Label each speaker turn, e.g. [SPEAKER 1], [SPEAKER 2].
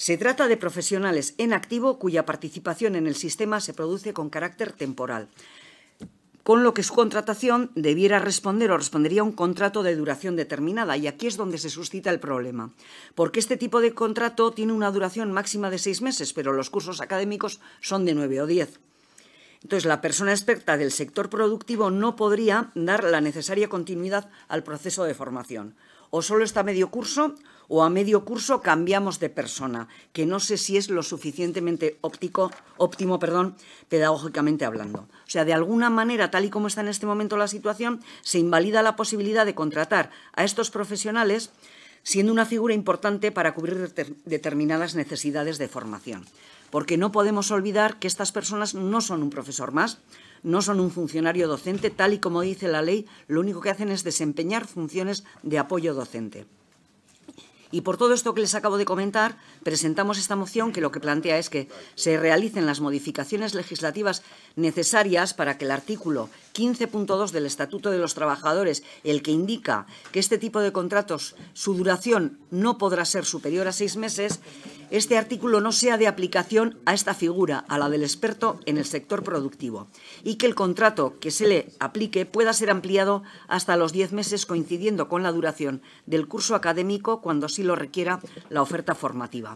[SPEAKER 1] Se trata de profesionales en activo cuya participación en el sistema se produce con carácter temporal, con lo que su contratación debiera responder o respondería a un contrato de duración determinada. Y aquí es donde se suscita el problema, porque este tipo de contrato tiene una duración máxima de seis meses, pero los cursos académicos son de nueve o diez. Entonces, la persona experta del sector productivo no podría dar la necesaria continuidad al proceso de formación. O solo está a medio curso o a medio curso cambiamos de persona, que no sé si es lo suficientemente óptico, óptimo perdón, pedagógicamente hablando. O sea, de alguna manera, tal y como está en este momento la situación, se invalida la posibilidad de contratar a estos profesionales siendo una figura importante para cubrir determinadas necesidades de formación. Porque no podemos olvidar que estas personas no son un profesor más, no son un funcionario docente, tal y como dice la ley, lo único que hacen es desempeñar funciones de apoyo docente. Y por todo esto que les acabo de comentar, presentamos esta moción que lo que plantea es que se realicen las modificaciones legislativas necesarias para que el artículo 15.2 del Estatuto de los Trabajadores, el que indica que este tipo de contratos, su duración no podrá ser superior a seis meses, este artículo no sea de aplicación a esta figura, a la del experto en el sector productivo, y que el contrato que se le aplique pueda ser ampliado hasta los diez meses coincidiendo con la duración del curso académico cuando así lo requiera la oferta formativa.